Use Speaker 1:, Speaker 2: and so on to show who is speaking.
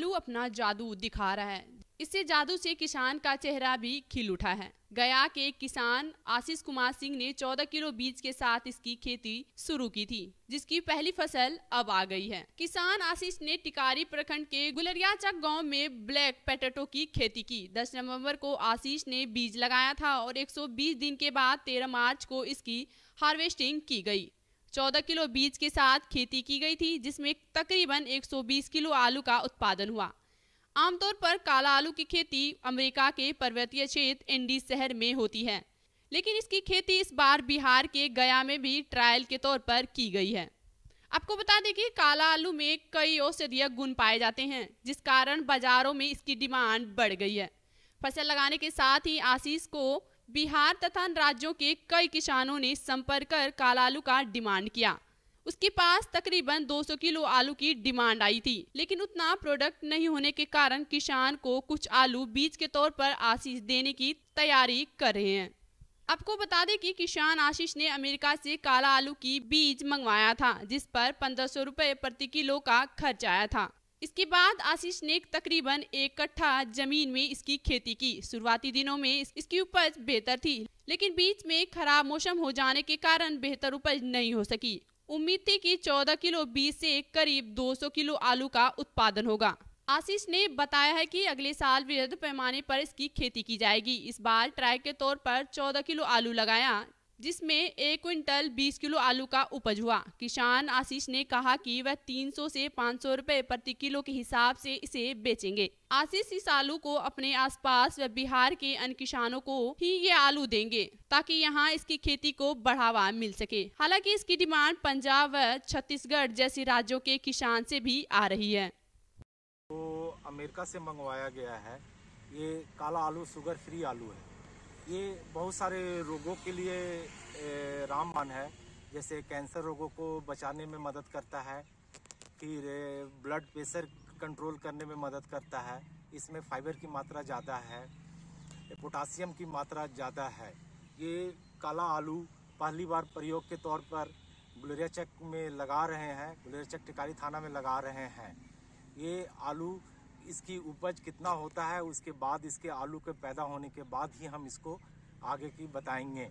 Speaker 1: भालू अपना जादू दिखा रहा है इससे जादू से किसान का चेहरा भी खिल उठा है गया के किसान आशीष कुमार सिंह ने 14 किलो बीज के साथ इसकी खेती शुरू की थी जिसकी पहली फसल अब आ गई है किसान आशीष ने टिकारी प्रखंड के गुलरिया चक गाँव में ब्लैक पैटेटो की खेती की 10 नवंबर को आशीष ने बीज लगाया था और 120 दिन के बाद 13 मार्च को इसकी हार्वेस्टिंग की गई 14 किलो बीज के साथ खेती की गई थी जिसमें तकरीबन 120 किलो आलू का उत्पादन हुआ आमतौर पर काला आलू की खेती अमेरिका के पर्वतीय क्षेत्र इंडी शहर में होती है लेकिन इसकी खेती इस बार बिहार के गया में भी ट्रायल के तौर पर की गई है आपको बता दें कि काला आलू में कई औषधीय गुण पाए जाते हैं जिस कारण बाजारों में इसकी डिमांड बढ़ गई है फसल लगाने के साथ ही आशीष को बिहार तथा राज्यों के कई किसानों ने संपर्क कर काला आलू का डिमांड किया उसके पास तकरीबन 200 किलो आलू की डिमांड आई थी लेकिन उतना प्रोडक्ट नहीं होने के कारण किसान को कुछ आलू बीज के तौर पर आशीष देने की तैयारी कर रहे हैं आपको बता दें कि किसान आशीष ने अमेरिका से काला आलू की बीज मंगवाया था जिस पर पंद्रह सौ प्रति किलो का खर्च आया था इसके बाद आशीष ने तकरीबन एक कट्ठा जमीन में इसकी खेती की शुरुआती दिनों में इसकी उपज बेहतर थी लेकिन बीच में खराब मौसम हो जाने के कारण बेहतर उपज नहीं हो सकी उम्मीद थी कि 14 किलो बीज से करीब 200 किलो आलू का उत्पादन होगा आशीष ने बताया है कि अगले साल वृद्ध पैमाने पर इसकी खेती की जाएगी इस बार ट्राय के तौर पर 14 किलो आलू लगाया जिसमें एक क्विंटल 20 किलो आलू का उपज हुआ किसान आशीष ने कहा कि वह 300 से 500 रुपए प्रति किलो के हिसाब से इसे बेचेंगे आशीष इस आलू को अपने आसपास व बिहार के अन्य किसानों को ही ये आलू देंगे ताकि यहाँ इसकी खेती को बढ़ावा मिल सके हालांकि इसकी डिमांड पंजाब व छत्तीसगढ़ जैसे राज्यों के किसान से भी आ रही है
Speaker 2: तो अमेरिका से मंगवाया गया है ये काला आलू सुगर फ्री आलू है ये बहुत सारे रोगों के लिए रामबान है जैसे कैंसर रोगों को बचाने में मदद करता है फिर ब्लड प्रेशर कंट्रोल करने में मदद करता है इसमें फाइबर की मात्रा ज़्यादा है पोटासियम की मात्रा ज़्यादा है ये काला आलू पहली बार प्रयोग के तौर पर बुलेरिया चक में लगा रहे हैं बुलेरिया चक टिकारी थाना में लगा रहे हैं ये आलू इसकी उपज कितना होता है उसके बाद इसके आलू के पैदा होने के बाद ही हम इसको आगे की बताएंगे